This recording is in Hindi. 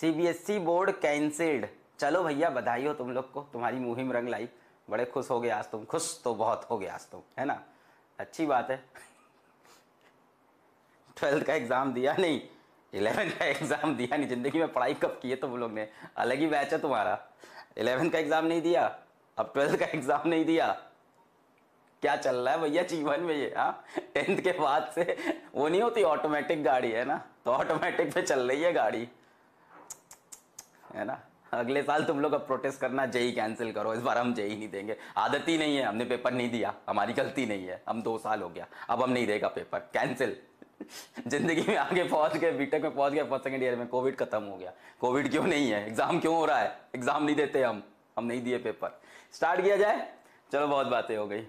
सीबीएसई बोर्ड कैंसिल्ड चलो भैया बधाई हो तुम लोग को तुम्हारी मुहिम रंग लाई बड़े खुश हो गए आज तुम खुश तो बहुत हो गए आज तुम है ना अच्छी बात है ट्वेल्थ का एग्ज़ाम दिया नहीं इलेवन का एग्ज़ाम दिया नहीं ज़िंदगी में पढ़ाई कब की है तुम लोग ने अलग ही बैच है तुम्हारा इलेवन का एग्ज़ाम नहीं दिया अब ट्वेल्थ का एग्ज़ाम नहीं दिया क्या चल रहा है भैया जीवन में ये हाँ टेंथ के बाद से वो नहीं होती ऑटोमेटिक गाड़ी है ना तो ऑटोमेटिक पे चल रही है गाड़ी है ना अगले साल तुम लोग अब प्रोटेस्ट करना जय कैंसिल करो इस बार हम जेई नहीं देंगे आदत ही नहीं है हमने पेपर नहीं दिया हमारी गलती नहीं है हम दो साल हो गया अब हम नहीं देगा पेपर कैंसिल जिंदगी में आगे पहुंच गए बीटेक में पहुंच गए फर्स्ट सेकेंड ईयर में कोविड खत्म हो गया कोविड क्यों नहीं है एग्जाम क्यों हो रहा है एग्जाम नहीं देते हम हम नहीं दिए पेपर स्टार्ट किया जाए चलो बहुत बातें हो गई